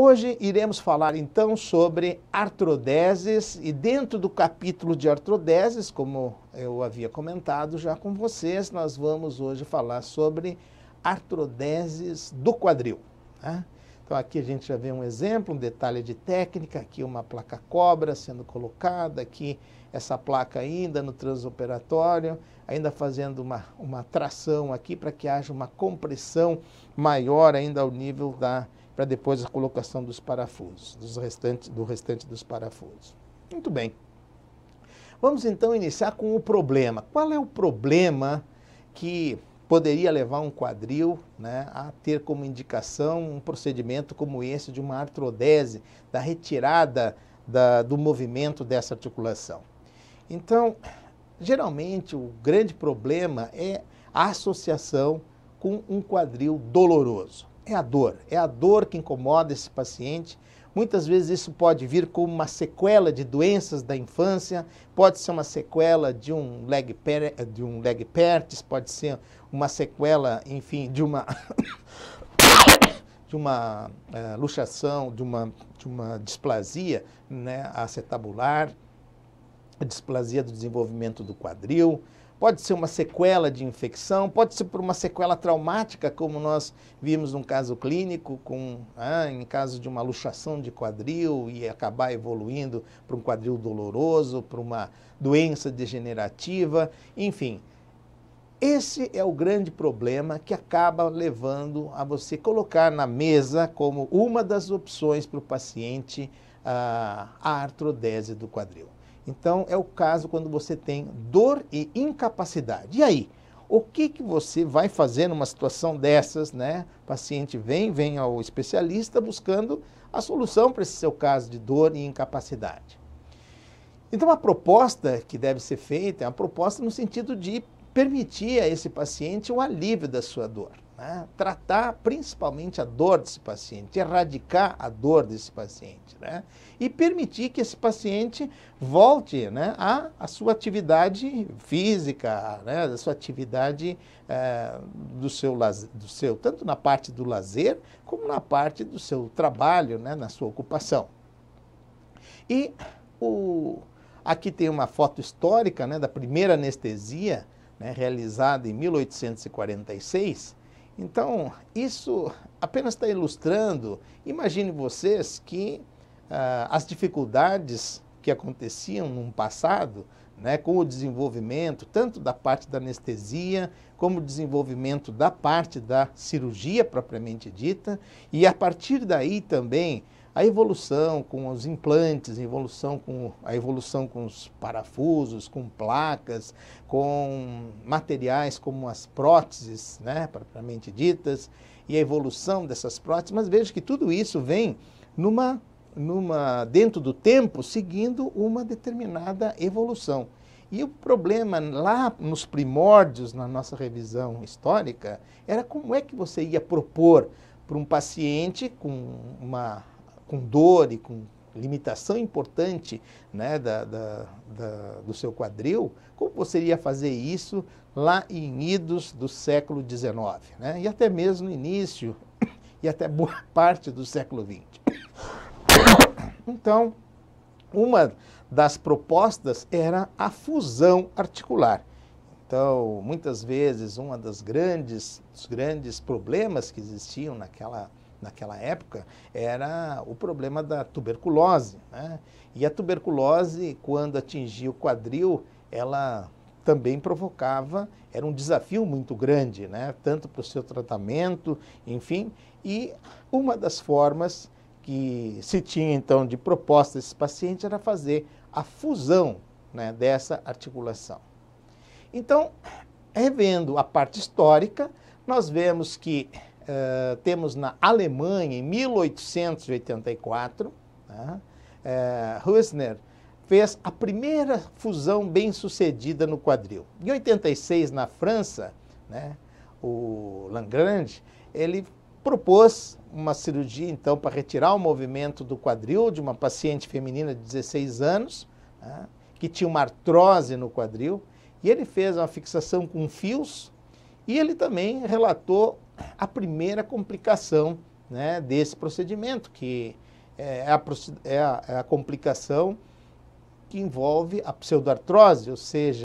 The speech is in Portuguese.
Hoje iremos falar então sobre artrodeses e dentro do capítulo de artrodeses, como eu havia comentado já com vocês, nós vamos hoje falar sobre artrodeses do quadril. Né? Então aqui a gente já vê um exemplo, um detalhe de técnica, aqui uma placa cobra sendo colocada, aqui essa placa ainda no transoperatório, ainda fazendo uma, uma tração aqui para que haja uma compressão maior ainda ao nível da para depois a colocação dos parafusos, dos restantes, do restante dos parafusos. Muito bem. Vamos então iniciar com o problema. Qual é o problema que poderia levar um quadril né, a ter como indicação um procedimento como esse de uma artrodese, da retirada da, do movimento dessa articulação? Então, geralmente o grande problema é a associação com um quadril doloroso é a dor. É a dor que incomoda esse paciente. Muitas vezes isso pode vir como uma sequela de doenças da infância, pode ser uma sequela de um leg, per, de um leg pertis, pode ser uma sequela, enfim, de uma de uma eh, luxação, de uma, de uma displasia né, acetabular, displasia do desenvolvimento do quadril, Pode ser uma sequela de infecção, pode ser por uma sequela traumática, como nós vimos num caso clínico, com, ah, em caso de uma luxação de quadril e acabar evoluindo para um quadril doloroso, para uma doença degenerativa, enfim. Esse é o grande problema que acaba levando a você colocar na mesa como uma das opções para o paciente a artrodese do quadril. Então, é o caso quando você tem dor e incapacidade. E aí? O que, que você vai fazer numa situação dessas, né? O paciente vem, vem ao especialista buscando a solução para esse seu caso de dor e incapacidade. Então, a proposta que deve ser feita é uma proposta no sentido de permitir a esse paciente o alívio da sua dor. Né? Tratar principalmente a dor desse paciente, erradicar a dor desse paciente né? e permitir que esse paciente volte né, à, à sua atividade física, né, à sua atividade é, do, seu, do seu, tanto na parte do lazer como na parte do seu trabalho, né, na sua ocupação. E o, aqui tem uma foto histórica né, da primeira anestesia né, realizada em 1846 então, isso apenas está ilustrando. Imagine vocês que ah, as dificuldades que aconteciam no passado, né, com o desenvolvimento tanto da parte da anestesia, como o desenvolvimento da parte da cirurgia propriamente dita, e a partir daí também a evolução com os implantes, a evolução com, a evolução com os parafusos, com placas, com materiais como as próteses, né, propriamente ditas, e a evolução dessas próteses, mas veja que tudo isso vem numa, numa dentro do tempo, seguindo uma determinada evolução. E o problema lá nos primórdios, na nossa revisão histórica, era como é que você ia propor para um paciente com uma com dor e com limitação importante né, da, da, da, do seu quadril, como você iria fazer isso lá em idos do século XIX, né? e até mesmo no início e até boa parte do século XX. Então, uma das propostas era a fusão articular. Então, muitas vezes, um dos grandes problemas que existiam naquela naquela época era o problema da tuberculose. Né? E a tuberculose, quando atingia o quadril, ela também provocava, era um desafio muito grande, né? tanto para o seu tratamento, enfim. E uma das formas que se tinha então de proposta desse paciente era fazer a fusão né, dessa articulação. Então, revendo a parte histórica, nós vemos que uh, temos na Alemanha, em 1884, né, uh, eh, Husner fez a primeira fusão bem sucedida no quadril. Em 86, na França, né, o Langrange, ele propôs uma cirurgia, então, para retirar o movimento do quadril de uma paciente feminina de 16 anos, né, que tinha uma artrose no quadril, e ele fez uma fixação com fios, e ele também relatou a primeira complicação né, desse procedimento, que é, é a, é a, é a complicação que envolve a pseudoartrose, ou seja,